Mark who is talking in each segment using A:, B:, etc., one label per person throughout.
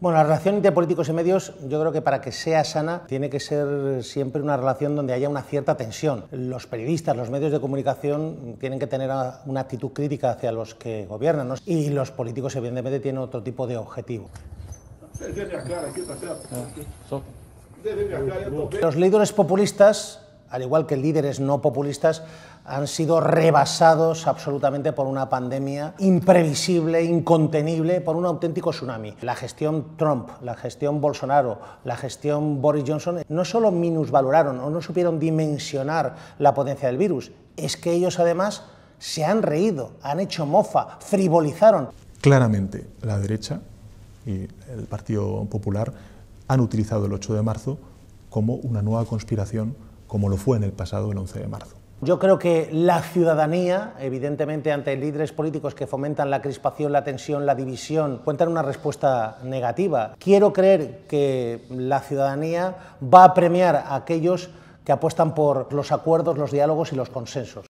A: Bueno, la relación entre políticos y medios, yo creo que para que sea sana, tiene que ser siempre una relación donde haya una cierta tensión. Los periodistas, los medios de comunicación tienen que tener una actitud crítica hacia los que gobiernan, ¿no? y los políticos, evidentemente, tienen otro tipo de objetivo. Los líderes populistas, al igual que líderes no populistas, han sido rebasados absolutamente por una pandemia imprevisible, incontenible, por un auténtico tsunami. La gestión Trump, la gestión Bolsonaro, la gestión Boris Johnson no solo minusvaloraron o no supieron dimensionar la potencia del virus, es que ellos además se han reído, han hecho mofa, frivolizaron. Claramente la derecha y el Partido Popular han utilizado el 8 de marzo como una nueva conspiración como lo fue en el pasado el 11 de marzo. Yo creo que la ciudadanía, evidentemente ante líderes políticos que fomentan la crispación, la tensión, la división, cuentan una respuesta negativa. Quiero creer que la ciudadanía va a premiar a aquellos que apuestan por los acuerdos, los diálogos y los consensos.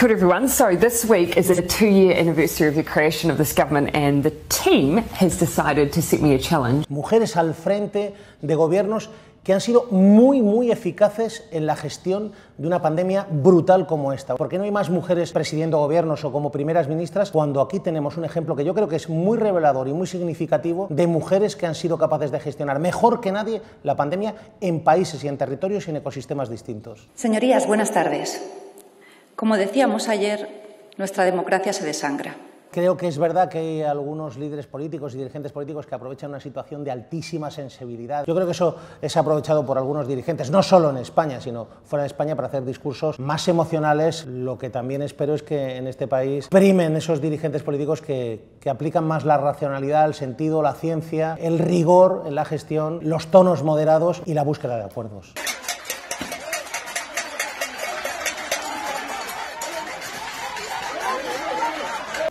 A: Kia ora everyone. So this week is el two-year anniversary of the creation of this government and the team has decided to set me a challenge. Mujeres al frente de gobiernos que han sido muy, muy eficaces en la gestión de una pandemia brutal como esta. ¿Por qué no hay más mujeres presidiendo gobiernos o como primeras ministras cuando aquí tenemos un ejemplo que yo creo que es muy revelador y muy significativo de mujeres que han sido capaces de gestionar mejor que nadie la pandemia en países y en territorios y en ecosistemas distintos? Señorías, buenas tardes. Como decíamos ayer, nuestra democracia se desangra. Creo que es verdad que hay algunos líderes políticos y dirigentes políticos que aprovechan una situación de altísima sensibilidad. Yo creo que eso es aprovechado por algunos dirigentes, no solo en España, sino fuera de España, para hacer discursos más emocionales. Lo que también espero es que en este país primen esos dirigentes políticos que, que aplican más la racionalidad, el sentido, la ciencia, el rigor en la gestión, los tonos moderados y la búsqueda de acuerdos.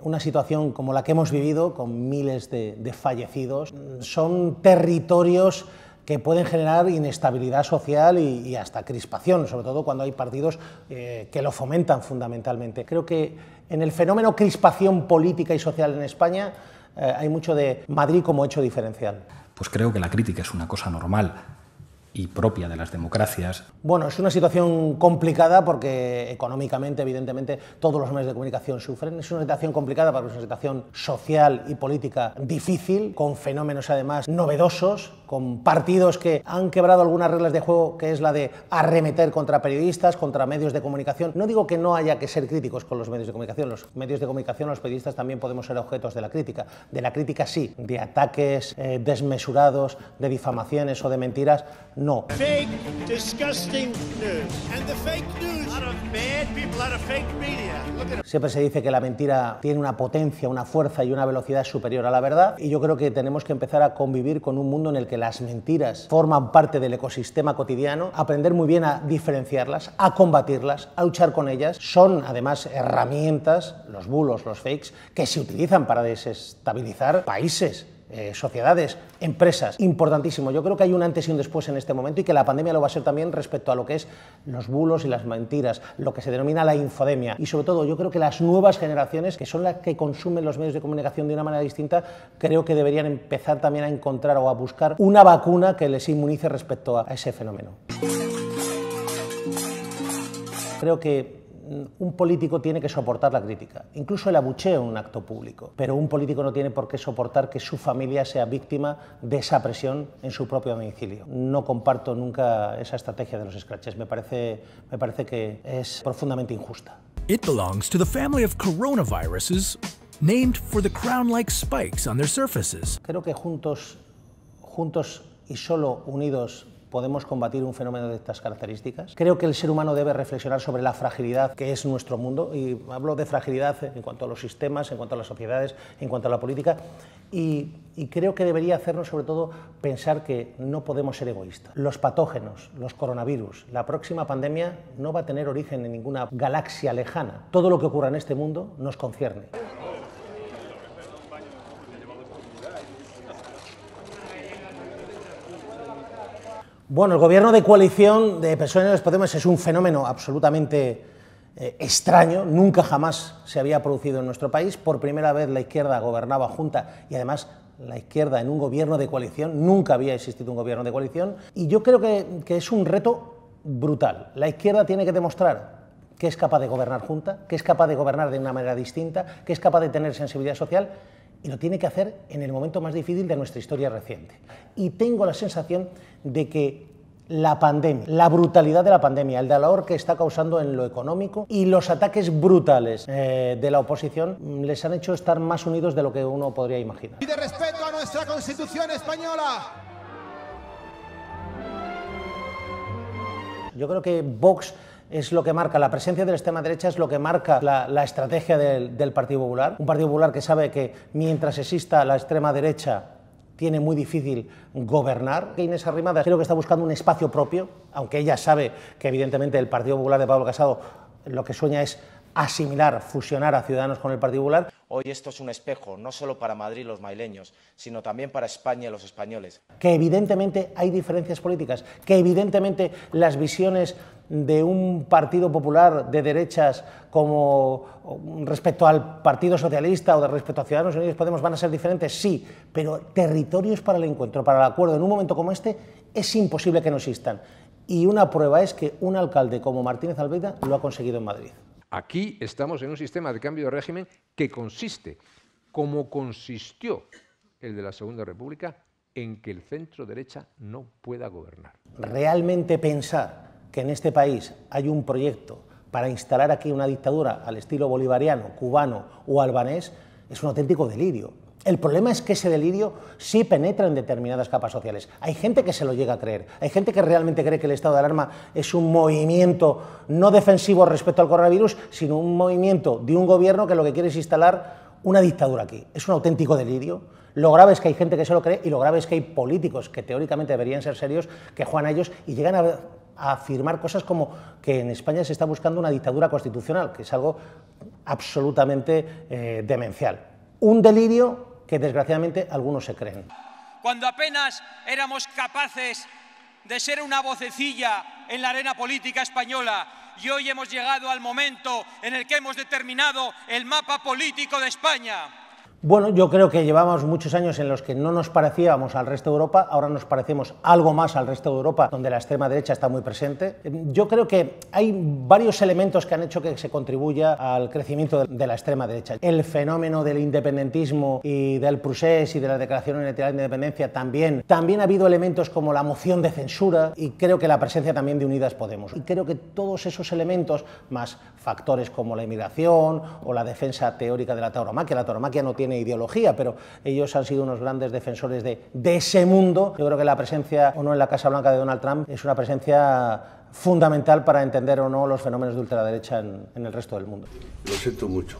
A: Una situación como la que hemos vivido, con miles de, fallecidos, son territorios que pueden generar inestabilidad social y, hasta crispación, sobre todo cuando hay partidos eh, que lo fomentan fundamentalmente. Creo que en el fenómeno crispación política y social en España eh, hay mucho de Madrid como hecho diferencial. Pues creo que la crítica es una cosa normal y propia de las democracias. Bueno, es una situación complicada porque económicamente, evidentemente, todos los medios de comunicación sufren. Es una situación complicada porque es una situación social y política difícil, con fenómenos además novedosos con partidos que han quebrado algunas reglas de juego, que es la de arremeter contra periodistas, contra medios de comunicación. No digo que no haya que ser críticos con los medios de comunicación, los medios de comunicación, los periodistas también podemos ser objetos de la crítica. De la crítica sí, de ataques eh, desmesurados, de difamaciones o de mentiras, no. Siempre se dice que la mentira tiene una potencia, una fuerza y una velocidad superior a la verdad y yo creo que tenemos que empezar a convivir con un mundo en el que las mentiras forman parte del ecosistema cotidiano, aprender muy bien a diferenciarlas, a combatirlas, a luchar con ellas. Son además herramientas, los bulos, los fakes, que se utilizan para desestabilizar países eh, sociedades, empresas, importantísimo. Yo creo que hay un antes y un después en este momento y que la pandemia lo va a ser también respecto a lo que es los bulos y las mentiras, lo que se denomina la infodemia. Y sobre todo, yo creo que las nuevas generaciones, que son las que consumen los medios de comunicación de una manera distinta, creo que deberían empezar también a encontrar o a buscar una vacuna que les inmunice respecto a ese fenómeno. Creo que Mm, un político tiene que soportar la crítica, incluso el abucheo en un acto público, pero un político no tiene por qué soportar que su familia sea víctima de esa presión en su propio domicilio. No comparto nunca esa estrategia de los scratches, me parece, me parece que es profundamente injusta. It belongs to the family of coronaviruses named for the crown-like spikes on their surfaces. Creo que juntos, juntos y solo unidos podemos combatir un fenómeno de estas características. Creo que el ser humano debe reflexionar sobre la fragilidad que es nuestro mundo, y hablo de fragilidad en cuanto a los sistemas, en cuanto a las sociedades, en cuanto a la política, y, y creo que debería hacernos sobre todo pensar que no podemos ser egoístas. Los patógenos, los coronavirus, la próxima pandemia no va a tener origen en ninguna galaxia lejana. Todo lo que ocurra en este mundo nos concierne. Bueno, el gobierno de coalición de personas Podemos es un fenómeno absolutamente eh, extraño, nunca jamás se había producido en nuestro país. Por primera vez la izquierda gobernaba junta y además la izquierda en un gobierno de coalición, nunca había existido un gobierno de coalición. Y yo creo que, que es un reto brutal. La izquierda tiene que demostrar que es capaz de gobernar junta, que es capaz de gobernar de una manera distinta, que es capaz de tener sensibilidad social y lo tiene que hacer en el momento más difícil de nuestra historia reciente. Y tengo la sensación de que la pandemia, la brutalidad de la pandemia, el dolor que está causando en lo económico y los ataques brutales eh, de la oposición mm, les han hecho estar más unidos de lo que uno podría imaginar. Y de respeto a nuestra Constitución española. Yo creo que Vox es lo que marca, la presencia de la extrema derecha es lo que marca la, estrategia del, Partido Popular. Un Partido Popular que sabe que mientras exista la extrema derecha tiene muy difícil gobernar. Que Inés Arrimadas creo que está buscando un espacio propio, aunque ella sabe que evidentemente el Partido Popular de Pablo Casado lo que sueña es asimilar, fusionar a Ciudadanos con el Partido Popular. Hoy esto es un espejo, no solo para Madrid los maileños, sino también para España y los españoles. Que evidentemente hay diferencias políticas, que evidentemente las visiones de un Partido Popular de derechas como um, respecto al Partido Socialista o de respecto a Ciudadanos Unidos Podemos van a ser diferentes, sí, pero territorios para el encuentro, para el acuerdo en un momento como este es imposible que no existan. Y una prueba es que un alcalde como Martínez Albeida... lo ha conseguido en Madrid. Aquí estamos en un sistema de cambio de régimen que consiste, como consistió el de la Segunda República, en que el centro derecha no pueda gobernar. Realmente pensar que en este país hay un proyecto para instalar aquí una dictadura al estilo bolivariano, cubano o albanés es un auténtico delirio. El problema es que ese delirio sí penetra en determinadas capas sociales. Hay gente que se lo llega a creer, hay gente que realmente cree que el estado de alarma es un movimiento no defensivo respecto al coronavirus, sino un movimiento de un gobierno que lo que quiere es instalar una dictadura aquí. Es un auténtico delirio. Lo grave es que hay gente que se lo cree y lo grave es que hay políticos que teóricamente deberían ser serios que juegan a ellos y llegan a, afirmar cosas como que en España se está buscando una dictadura constitucional, que es algo absolutamente eh, demencial. Un delirio que desgraciadamente algunos se creen. Cuando apenas éramos capaces de ser una vocecilla en la arena política española y hoy hemos llegado al momento en el que hemos determinado el mapa político de España. Bueno, yo creo que llevamos muchos años en los que no nos parecíamos al resto de Europa, ahora nos parecemos algo más al resto de Europa, donde la extrema derecha está muy presente. Yo creo que hay varios elementos que han hecho que se contribuya al crecimiento de la extrema derecha. El fenómeno del independentismo y del procés y de la declaración unilateral de independencia también. También ha habido elementos como la moción de censura y creo que la presencia también de Unidas Podemos. Y creo que todos esos elementos, más factores como la inmigración o la defensa teórica de la tauromaquia, la tauromaquia no tiene ideología, pero ellos han sido unos grandes defensores de, ese mundo. Yo creo que la presencia o no en la Casa Blanca de Donald Trump es una presencia fundamental para entender o no los fenómenos de ultraderecha en el resto del mundo. Lo siento mucho.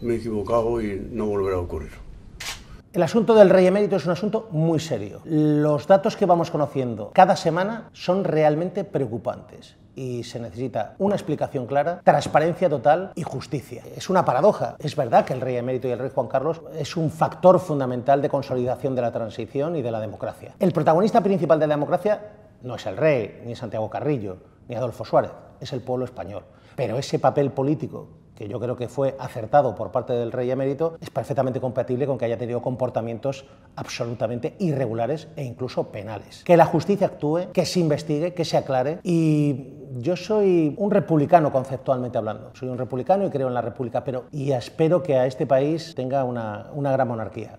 A: Me he equivocado y no volverá a ocurrir. El asunto del rey emérito es un asunto muy serio. Los datos que vamos conociendo cada semana son realmente preocupantes y se necesita una explicación clara, transparencia total y justicia. Es una paradoja. Es verdad que el rey emérito y el rey Juan Carlos es un factor fundamental de consolidación de la transición y de la democracia. El protagonista principal de la democracia no es el rey, ni Santiago Carrillo, ni Adolfo Suárez, es el pueblo español. Pero ese papel político que yo creo que fue acertado por parte del rey emérito, es perfectamente compatible con que haya tenido comportamientos absolutamente irregulares e incluso penales. Que la justicia actúe, que se investigue, que se aclare y yo soy un republicano conceptualmente hablando. Soy un republicano y creo en la república, pero y espero que a este país tenga una gran monarquía.